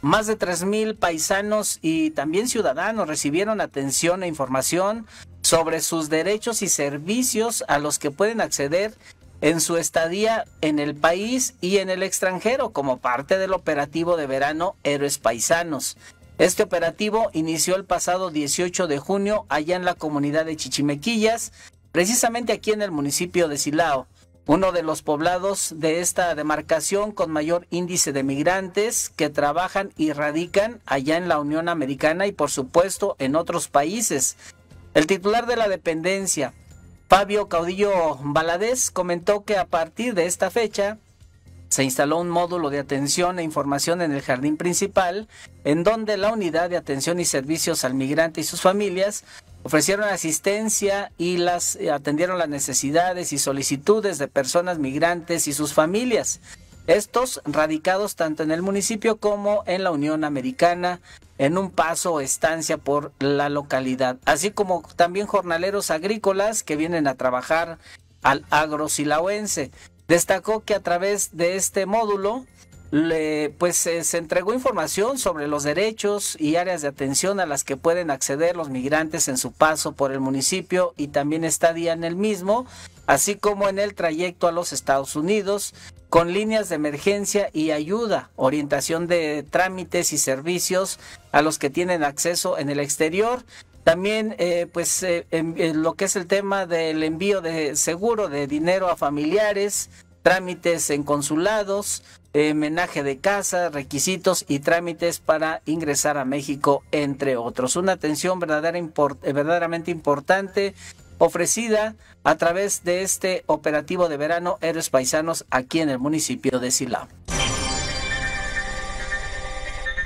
Más de 3.000 paisanos y también ciudadanos recibieron atención e información sobre sus derechos y servicios a los que pueden acceder en su estadía en el país y en el extranjero como parte del operativo de verano Héroes Paisanos. Este operativo inició el pasado 18 de junio allá en la comunidad de Chichimequillas, precisamente aquí en el municipio de Silao uno de los poblados de esta demarcación con mayor índice de migrantes que trabajan y radican allá en la Unión Americana y por supuesto en otros países. El titular de la dependencia, Fabio Caudillo Baladés, comentó que a partir de esta fecha se instaló un módulo de atención e información en el jardín principal, en donde la unidad de atención y servicios al migrante y sus familias ofrecieron asistencia y las eh, atendieron las necesidades y solicitudes de personas migrantes y sus familias. Estos radicados tanto en el municipio como en la Unión Americana, en un paso o estancia por la localidad, así como también jornaleros agrícolas que vienen a trabajar al agro silauense. Destacó que a través de este módulo le, pues se entregó información sobre los derechos y áreas de atención a las que pueden acceder los migrantes en su paso por el municipio y también estadía en el mismo, así como en el trayecto a los Estados Unidos, con líneas de emergencia y ayuda, orientación de trámites y servicios a los que tienen acceso en el exterior, también, eh, pues, eh, lo que es el tema del envío de seguro de dinero a familiares, trámites en consulados, homenaje eh, de casa, requisitos y trámites para ingresar a México, entre otros. Una atención verdaderamente importante ofrecida a través de este operativo de verano Héroes Paisanos aquí en el municipio de Silao.